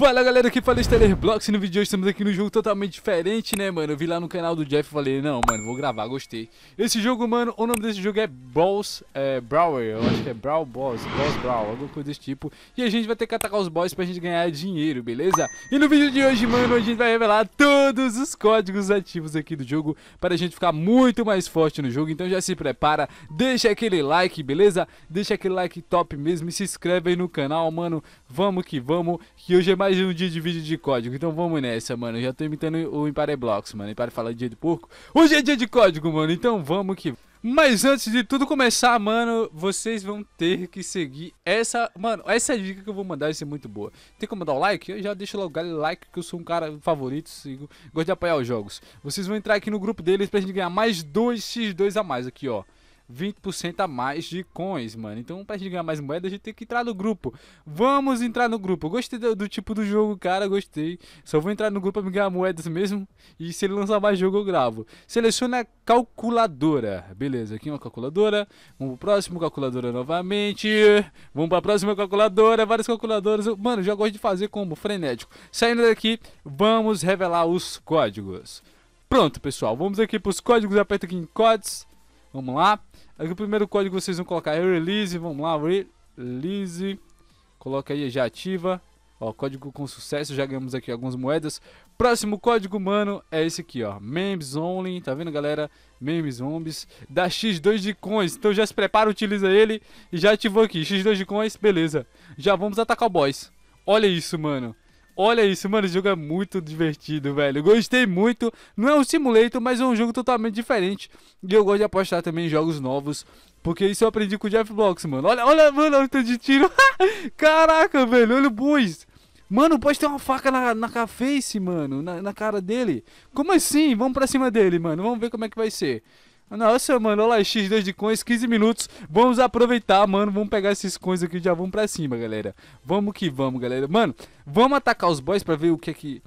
Fala galera, aqui fala Stellar Blocks e no vídeo de hoje estamos aqui no jogo totalmente diferente, né mano? Eu vi lá no canal do Jeff e falei, não mano, vou gravar, gostei. Esse jogo, mano, o nome desse jogo é Balls, é, Brower, eu acho que é Brawl Boss, Boss Brawl, alguma coisa desse tipo. E a gente vai ter que atacar os boys pra gente ganhar dinheiro, beleza? E no vídeo de hoje, mano, a gente vai revelar todos os códigos ativos aqui do jogo para a gente ficar muito mais forte no jogo. Então já se prepara, deixa aquele like, beleza? Deixa aquele like top mesmo e se inscreve aí no canal, mano. Vamos que vamos, que hoje é mais mais um dia de vídeo de código. Então vamos nessa, mano. Eu já tô imitando o Empire Blocks, mano. Empire fala dia de porco. Hoje é dia de código, mano. Então vamos que... Mas antes de tudo começar, mano, vocês vão ter que seguir essa... Mano, essa dica que eu vou mandar vai ser muito boa. Tem como dar o like? Eu já deixo logo o like, que eu sou um cara favorito, sigo, gosto de apoiar os jogos. Vocês vão entrar aqui no grupo deles pra gente ganhar mais 2x2 a mais aqui, ó. 20% a mais de coins, mano. Então, pra gente ganhar mais moedas a gente tem que entrar no grupo. Vamos entrar no grupo. gostei do, do, tipo do jogo, cara. Gostei. Só vou entrar no grupo pra me ganhar moedas mesmo. E se ele lançar mais jogo, eu gravo. Seleciona a calculadora. Beleza, aqui é uma calculadora. Vamos pro próximo, calculadora novamente. Vamos pra próxima calculadora. Várias calculadoras. Mano, já gosto de fazer como frenético. Saindo daqui, vamos revelar os códigos. Pronto, pessoal. Vamos aqui pros códigos. Aperta aqui em códigos. Vamos lá. Aqui o primeiro código que vocês vão colocar é release. Vamos lá, release. Coloca aí, já ativa. Ó, código com sucesso, já ganhamos aqui algumas moedas. Próximo código, mano, é esse aqui, ó. Memes Only, tá vendo, galera? Memes Zombies, dá X2 de coins. Então já se prepara, utiliza ele e já ativou aqui. X2 de coins, beleza. Já vamos atacar o boss. Olha isso, mano. Olha isso, mano, esse jogo é muito divertido, velho. Gostei muito. Não é um simulator, mas é um jogo totalmente diferente. E eu gosto de apostar também em jogos novos. Porque isso eu aprendi com o Jeff Blocks, mano. Olha, olha, mano, eu tô de tiro. Caraca, velho, olha o Buiz. Mano, pode ter uma faca na, na face, mano, na, na cara dele. Como assim? Vamos pra cima dele, mano. Vamos ver como é que vai ser. Nossa, mano, olha lá, X2 de coins, 15 minutos. Vamos aproveitar, mano. Vamos pegar esses coins aqui e já vamos pra cima, galera. Vamos que vamos, galera. Mano, vamos atacar os boys pra ver o que é que...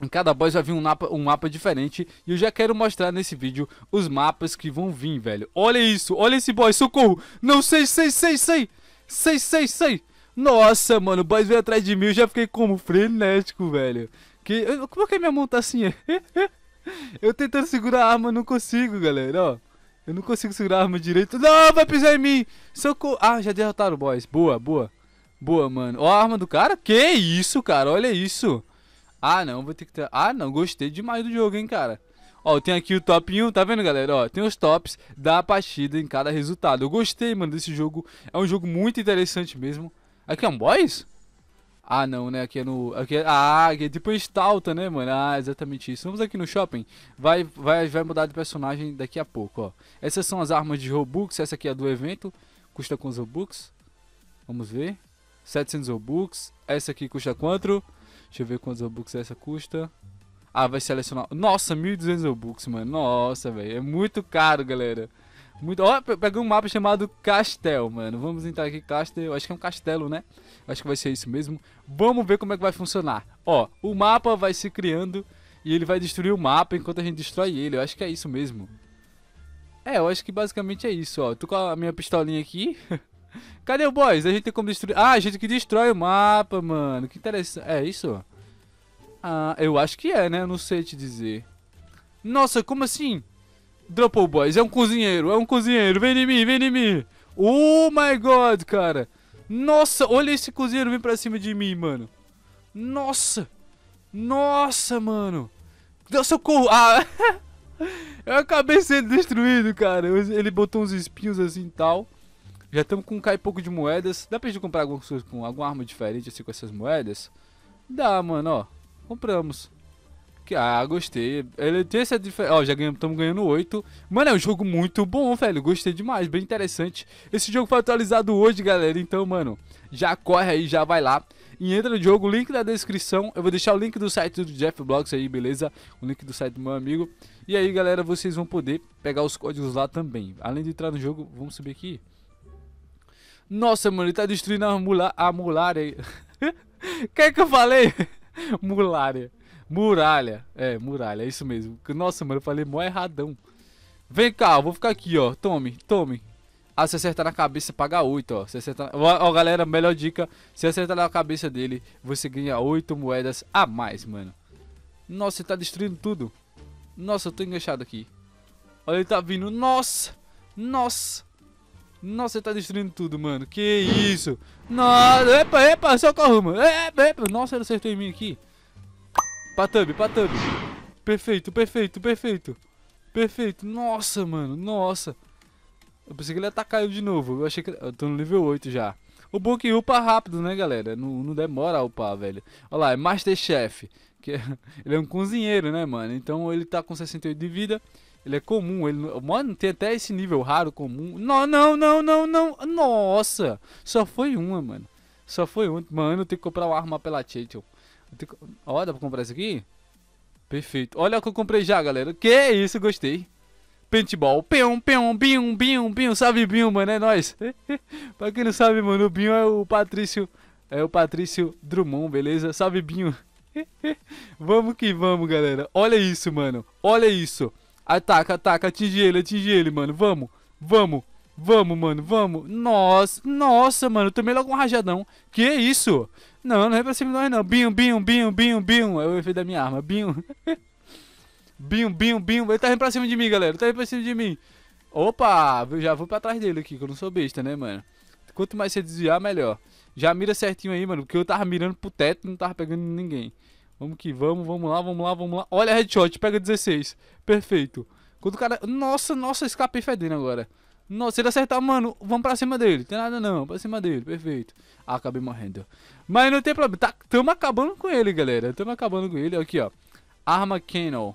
Em cada boss vai vir um mapa, um mapa diferente e eu já quero mostrar nesse vídeo os mapas que vão vir, velho. Olha isso, olha esse boss, socorro! Não, sei, sei, sei, sei! Sei, sei, sei! Nossa, mano, o boss veio atrás de mim, eu já fiquei como frenético, velho. Que, como é que minha mão tá assim? Eu tentando segurar a arma, não consigo, galera, ó. Eu não consigo segurar a arma direito. Não, vai pisar em mim. Socorro. Ah, já derrotaram o boss. Boa, boa. Boa, mano. Ó a arma do cara. Que isso, cara. Olha isso. Ah, não. Vou ter que... Ter... Ah, não. Gostei demais do jogo, hein, cara. Ó, tem aqui o top 1, tá vendo, galera? Ó, tem os tops da partida em cada resultado. Eu gostei, mano, desse jogo. É um jogo muito interessante mesmo. Aqui é um boss? Ah, não, né? Aqui é no. Aqui é, ah, aqui é tipo Stalta, né, mano? Ah, exatamente isso. Vamos aqui no shopping. Vai, vai, vai mudar de personagem daqui a pouco, ó. Essas são as armas de Robux. Essa aqui é do evento. Custa com os Robux. Vamos ver. 700 Robux. Essa aqui custa quanto? Deixa eu ver quantos Robux essa custa. Ah, vai selecionar. Nossa, 1.200 Robux, mano. Nossa, velho. É muito caro, galera. Muito. Ó, oh, peguei um mapa chamado Castel, mano. Vamos entrar aqui, Castel. Acho que é um castelo, né? Acho que vai ser isso mesmo. Vamos ver como é que vai funcionar. Ó, o mapa vai se criando e ele vai destruir o mapa enquanto a gente destrói ele. Eu acho que é isso mesmo. É, eu acho que basicamente é isso, ó. Tô com a minha pistolinha aqui. Cadê o boys? A gente tem como destruir... Ah, a gente que destrói o mapa, mano. Que interessante. É isso? Ah, eu acho que é, né? Eu não sei te dizer. Nossa, como assim? Dropo Boys, é um cozinheiro, é um cozinheiro, vem em mim, vem em mim. Oh my god, cara. Nossa, olha esse cozinheiro vem pra cima de mim, mano. Nossa. Nossa, mano. Deu socorro. Ah. eu acabei sendo destruído, cara. Ele botou uns espinhos assim e tal. Já estamos com um cai pouco de moedas. Dá pra gente comprar alguma coisa com alguma arma diferente assim com essas moedas? Dá, mano, ó. Compramos. Que, ah, gostei. Ele tem essa diferença. Ó, já estamos ganhando 8. Mano, é um jogo muito bom, velho. Gostei demais, bem interessante. Esse jogo foi atualizado hoje, galera. Então, mano, já corre aí, já vai lá. E entra no jogo, link na descrição. Eu vou deixar o link do site do Jeff Blogs aí, beleza? O link do site do meu amigo. E aí, galera, vocês vão poder pegar os códigos lá também. Além de entrar no jogo, vamos subir aqui. Nossa, mano, ele tá destruindo a, mula, a mulária. O que é que eu falei? mulária. Muralha. É, muralha, é isso mesmo. Nossa, mano, eu falei mó erradão. Vem cá, eu vou ficar aqui, ó. Tome, tome. Ah, se acertar na cabeça, paga 8, ó. Se acertar... Ó, galera, melhor dica. Se acertar na cabeça dele, você ganha 8 moedas a mais, mano. Nossa, ele tá destruindo tudo. Nossa, eu tô enganchado aqui. Olha, ele tá vindo. Nossa! Nossa! Nossa, ele tá destruindo tudo, mano. Que isso? Nossa! Epa, epa, socorro, mano. Epa, epa. Nossa, ele acertou em mim aqui. Patub, Patub. Perfeito, perfeito, perfeito. Perfeito. Nossa, mano. Nossa. Eu pensei que ele ia atacar eu de novo. Eu achei que... Eu tô no nível 8 já. O book é que upa rápido, né, galera? Não, não demora a upar, velho. Olha lá, é Masterchef. Que é... Ele é um cozinheiro, né, mano? Então ele tá com 68 de vida. Ele é comum. Ele... Mano, tem até esse nível raro, comum. Não, não, não, não, não. Nossa. Só foi uma, mano. Só foi uma. Mano, eu tenho que comprar uma arma pela Chachel. Ó, dá pra comprar isso aqui? Perfeito. Olha o que eu comprei já, galera. Que isso, gostei. Paintball. Pium, pium, bium, bium, bium. Salve, Bium, mano. É nóis. pra quem não sabe, mano, o Bium é o Patrício... É o Patrício Drummond, beleza? Salve, Binho. vamos que vamos, galera. Olha isso, mano. Olha isso. Ataca, ataca. Atinge ele, atinge ele, mano. Vamos, vamos. Vamos, mano, vamos. Nossa, nossa, mano, eu tomei logo um rajadão. Que isso? Não, não é pra cima de nós, não. Binho, binho, binho, binho, binho. É o efeito da minha arma. Binho. binho, binho, binho. Ele tá vindo pra cima de mim, galera. Ele tá vindo pra cima de mim. Opa, eu já vou pra trás dele aqui, que eu não sou besta, né, mano? Quanto mais você desviar, melhor. Já mira certinho aí, mano, porque eu tava mirando pro teto e não tava pegando ninguém. Vamos que vamos, vamos lá, vamos lá, vamos lá. Olha a headshot, pega 16. Perfeito. Quando o cara... Nossa, nossa, escapei fedendo agora. Nossa, se ele acertar, mano, vamos pra cima dele. Tem nada não, pra cima dele, perfeito. Ah, acabei morrendo. Mas não tem problema. Tá, tamo acabando com ele, galera. Tamo acabando com ele. Aqui, ó. Arma Cannon.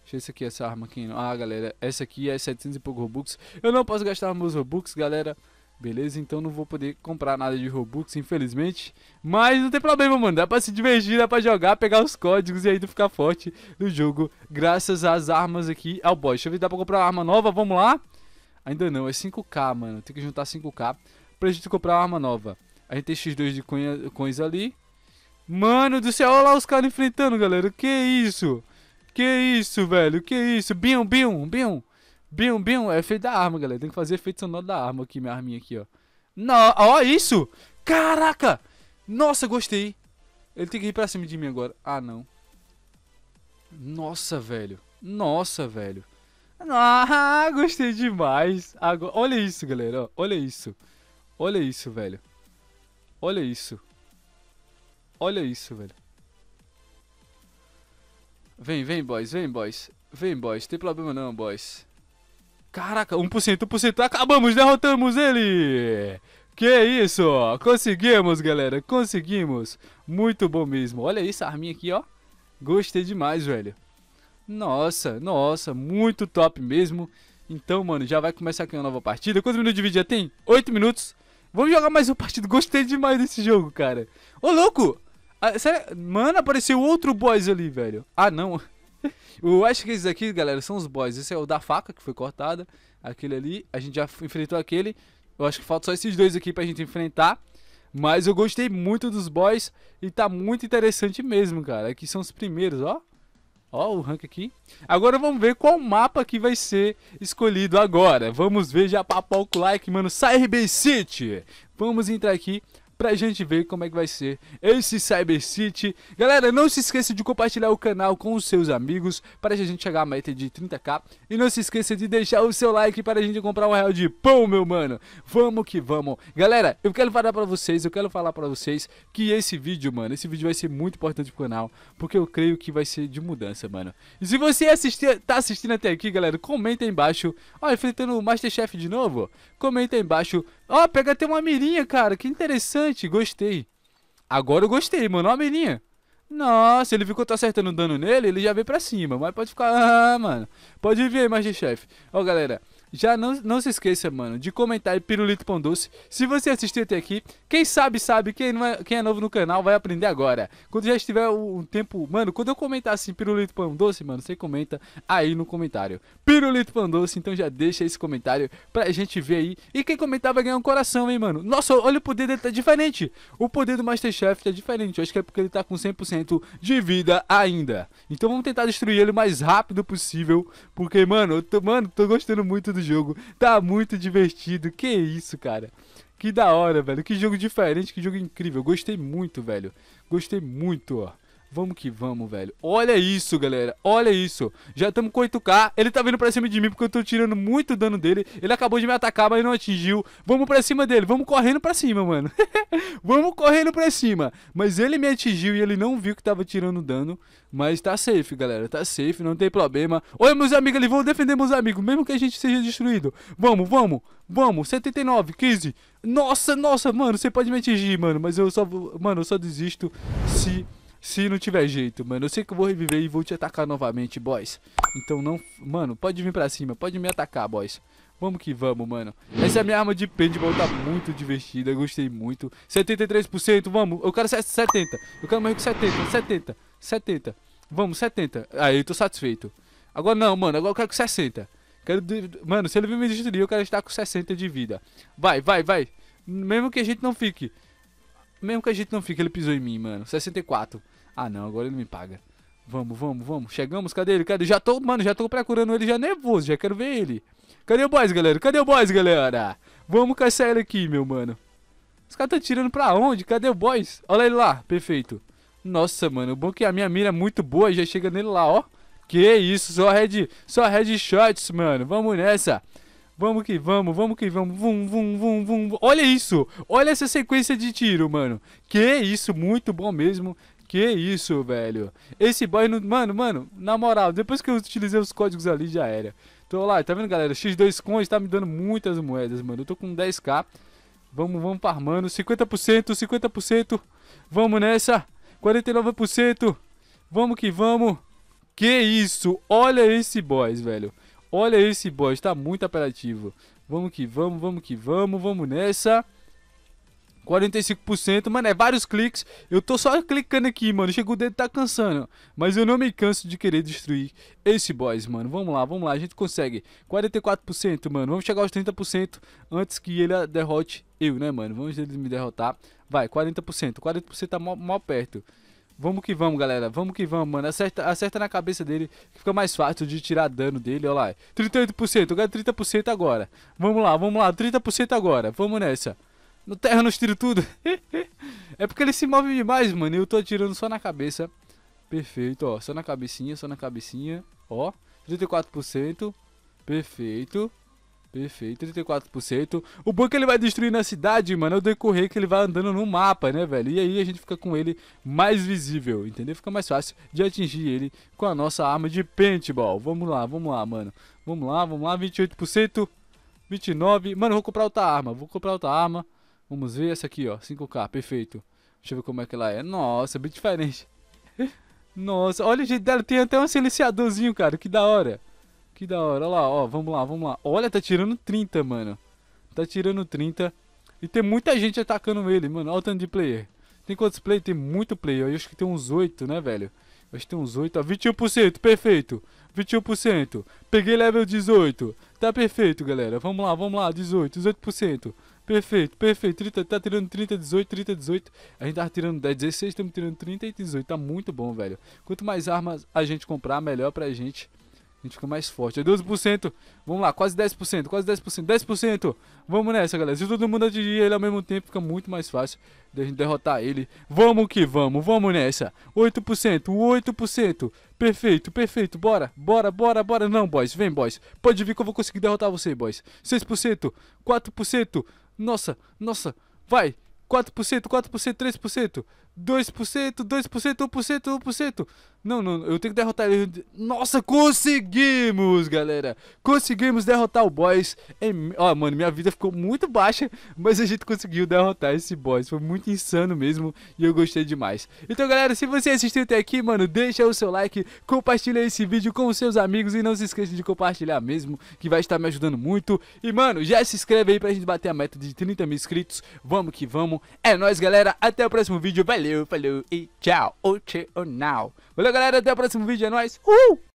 Deixa esse aqui, é essa arma Cannon. Ah, galera, essa aqui é 700 e pouco Robux. Eu não posso gastar meus Robux, galera. Beleza, então não vou poder comprar nada de Robux, infelizmente. Mas não tem problema, mano. Dá pra se divertir, dá pra jogar, pegar os códigos e aí ficar forte no jogo. Graças às armas aqui. Ao oh, boy, deixa eu ver se dá pra comprar uma arma nova. Vamos lá. Ainda não, é 5k, mano. Tem que juntar 5k pra gente comprar uma arma nova. A gente tem X2 de coins ali. Mano do céu, olha lá os caras enfrentando, galera. Que isso? Que isso, velho? Que isso? Bium, bium, bium. Bium, bium. É efeito da arma, galera. Tem que fazer efeito sonoro da arma aqui, minha arminha aqui, ó. Não, ó isso! Caraca! Nossa, gostei. Ele tem que ir pra cima de mim agora. Ah, não. Nossa, velho. Nossa, velho. Ah, gostei demais. Agora, olha isso, galera. Olha isso. Olha isso, velho. Olha isso. Olha isso, velho. Vem, vem, boys. Vem, boys. Vem, boys. Tem problema não, boys. Caraca, 1%, 1%. Acabamos, derrotamos ele. Que isso. Conseguimos, galera. Conseguimos. Muito bom mesmo. Olha essa arminha aqui, ó. Gostei demais, velho. Nossa, nossa, muito top mesmo. Então, mano, já vai começar aqui uma nova partida. Quantos minutos de vídeo já tem? 8 minutos. Vamos jogar mais uma partida. Gostei demais desse jogo, cara. Ô, louco! Ah, Mano, apareceu outro boss ali, velho. Ah, não. Eu acho que esses aqui, galera, são os boys. Esse é o da faca que foi cortada. Aquele ali. A gente já enfrentou aquele. Eu acho que falta só esses dois aqui pra gente enfrentar. Mas eu gostei muito dos boys. E tá muito interessante mesmo, cara. Aqui são os primeiros, ó. Ó, o rank aqui. Agora vamos ver qual mapa que vai ser escolhido agora. Vamos ver já papar o like, mano. Sai RB City! Vamos entrar aqui pra gente ver como é que vai ser esse Cyber City. Galera, não se esqueça de compartilhar o canal com os seus amigos para a gente chegar a meta de 30k. E não se esqueça de deixar o seu like para a gente comprar um real de pão, meu mano. Vamos que vamos. Galera, eu quero falar pra vocês, eu quero falar pra vocês que esse vídeo, mano, esse vídeo vai ser muito importante pro canal, porque eu creio que vai ser de mudança, mano. E se você assistir, tá assistindo até aqui, galera, comenta aí embaixo. Ó, enfrentando o Masterchef de novo, comenta aí embaixo. Ó, pega até uma mirinha, cara, que interessante interessante, gostei. Agora eu gostei, mano. Ó a melinha. Nossa, ele viu que eu tô acertando dano nele, ele já veio pra cima. Mas pode ficar... Ah, mano. Pode vir aí, Master Chef. Ó, galera. Já não, não se esqueça, mano, de comentar Pirulito Pão Doce. Se você assistiu até aqui, quem sabe, sabe. Quem, não é, quem é novo no canal vai aprender agora. Quando já estiver um tempo. Mano, quando eu comentar assim, Pirulito Pão Doce, mano, você comenta aí no comentário. Pirulito Pão Doce, então já deixa esse comentário pra gente ver aí. E quem comentar vai ganhar um coração, hein, mano. Nossa, olha o poder dele, tá diferente. O poder do Masterchef tá diferente. Eu acho que é porque ele tá com 100% de vida ainda. Então vamos tentar destruir ele o mais rápido possível. Porque, mano, eu tô, mano, tô gostando muito do jogo. Tá muito divertido. Que isso, cara. Que da hora, velho. Que jogo diferente, que jogo incrível. Gostei muito, velho. Gostei muito, ó. Vamos que vamos, velho. Olha isso, galera. Olha isso. Já estamos com 8k. Ele tá vindo pra cima de mim porque eu tô tirando muito dano dele. Ele acabou de me atacar, mas não atingiu. Vamos pra cima dele. Vamos correndo pra cima, mano. vamos correndo pra cima. Mas ele me atingiu e ele não viu que tava tirando dano. Mas tá safe, galera. Tá safe, não tem problema. Oi, meus amigos. ali. Vamos defender meus amigos, mesmo que a gente seja destruído. Vamos, vamos. Vamos, 79, 15. Nossa, nossa, mano. Você pode me atingir, mano. Mas eu só... Mano, eu só desisto se se não tiver jeito, mano. Eu sei que eu vou reviver e vou te atacar novamente, boys. Então não... Mano, pode vir pra cima. Pode me atacar, boys. Vamos que vamos, mano. Essa é minha arma de paintball tá muito divertida. Gostei muito. 73%, vamos. Eu quero 70. Eu quero mais que 70. 70. 70. Vamos, 70. Aí, eu tô satisfeito. Agora não, mano. Agora eu quero com 60. Quero... Mano, se ele vir me destruir, eu quero estar com 60 de vida. Vai, vai, vai. Mesmo que a gente não fique... Mesmo que a gente não fique, ele pisou em mim, mano. 64. Ah, não, agora ele me paga. Vamos, vamos, vamos. Chegamos, cadê ele? Cadê? Já tô, mano, já tô procurando ele, já nervoso, já quero ver ele. Cadê o boys, galera? Cadê o boys, galera? Vamos caçar ele aqui, meu mano. Os caras tá tirando pra onde? Cadê o boys? Olha ele lá, perfeito. Nossa, mano, o bom é que a minha mira é muito boa, já chega nele lá, ó. Que isso, só head, só headshots, mano. Vamos nessa. Vamos que vamos, vamos que vamos. Vum, vum, vum, vum. Olha isso. Olha essa sequência de tiro, mano. Que isso, muito bom mesmo. Que isso, velho. Esse boy não... Mano, mano, na moral, depois que eu utilizei os códigos ali, já era. tô lá, tá vendo, galera? X2 Coins tá me dando muitas moedas, mano. Eu tô com 10k. Vamos, vamos farmando. 50%, 50%. Vamos nessa. 49%. Vamos que vamos. Que isso? Olha esse boy velho. Olha esse boy tá muito apelativo. Vamos que vamos, vamos que vamos, vamos nessa. 45%, mano, é vários cliques. Eu tô só clicando aqui, mano. Chegou o dedo, tá cansando. Mas eu não me canso de querer destruir esse boss, mano. Vamos lá, vamos lá. A gente consegue. 44%, mano. Vamos chegar aos 30% antes que ele derrote eu, né, mano? Vamos ele me derrotar. Vai, 40%. 40% tá mal, perto. Vamos que vamos, galera. Vamos que vamos, mano. Acerta, acerta na cabeça dele. Que fica mais fácil de tirar dano dele. Olha lá. 38%. Eu ganho 30% agora. Vamos lá, vamos lá. 30% agora. Vamos nessa. No terra nos tiro tudo. é porque ele se move demais, mano. E eu tô atirando só na cabeça. Perfeito, ó. Só na cabecinha, só na cabecinha. Ó. 34%. Perfeito. Perfeito, 34%. O bom é que ele vai destruindo a cidade, mano, é o decorrer que ele vai andando no mapa, né, velho? E aí a gente fica com ele mais visível, entendeu? Fica mais fácil de atingir ele com a nossa arma de paintball. Vamos lá, vamos lá, mano. Vamos lá, vamos lá, 28%, 29%. Mano, vou comprar outra arma, vou comprar outra arma. Vamos ver essa aqui, ó. 5K, perfeito. Deixa eu ver como é que ela é. Nossa, bem diferente. Nossa, olha o jeito dela. Tem até um silenciadorzinho, cara. Que da hora. Que da hora. Olha lá, ó. Vamos lá, vamos lá. Olha, tá tirando 30, mano. Tá tirando 30. E tem muita gente atacando ele, mano. Olha o tanto de player. Tem quantos players? Tem muito player. Eu acho que tem uns 8, né, velho? Eu acho que tem uns 8. Ó. 21%, perfeito. 21%. Peguei level 18. Tá perfeito, galera. Vamos lá, vamos lá. 18, 18%. Perfeito, perfeito. 30, tá tirando 30, 18, 30, 18. A gente tava tirando 10, 16, estamos tirando 30 e 18. Tá muito bom, velho. Quanto mais armas a gente comprar, melhor pra gente. A gente fica mais forte. 12%. É vamos lá, quase 10%, quase 10%, 10%. Vamos nessa, galera. Se todo mundo atingir ele ao mesmo tempo, fica muito mais fácil de a gente derrotar ele. Vamos que vamos, vamos nessa. 8%, 8%. Perfeito, perfeito. Bora, bora, bora, bora. Não, boys. Vem, boys. Pode vir que eu vou conseguir derrotar você, boys. 6%, 4%. Nossa, nossa, vai. 4%, 4%, 3%. 2%, 2%, 1%, 1%. Não, não, eu tenho que derrotar ele. Nossa, conseguimos, galera. Conseguimos derrotar o boss. Em... É ó, mano, minha vida ficou muito baixa, mas a gente conseguiu derrotar esse boss. Foi muito insano mesmo e eu gostei demais. Então, galera, se você assistiu até aqui, mano, deixa o seu like, compartilha esse vídeo com os seus amigos e não se esqueça de compartilhar mesmo, que vai estar me ajudando muito. E, mano, já se inscreve aí pra gente bater a meta de 30 mil inscritos. Vamos que vamos. É nóis, galera. Até o próximo vídeo. Valeu! Valeu, falou e tchau. Ou tchau, oh, now. Valeu, galera. Até o próximo vídeo. É nóis. Uh!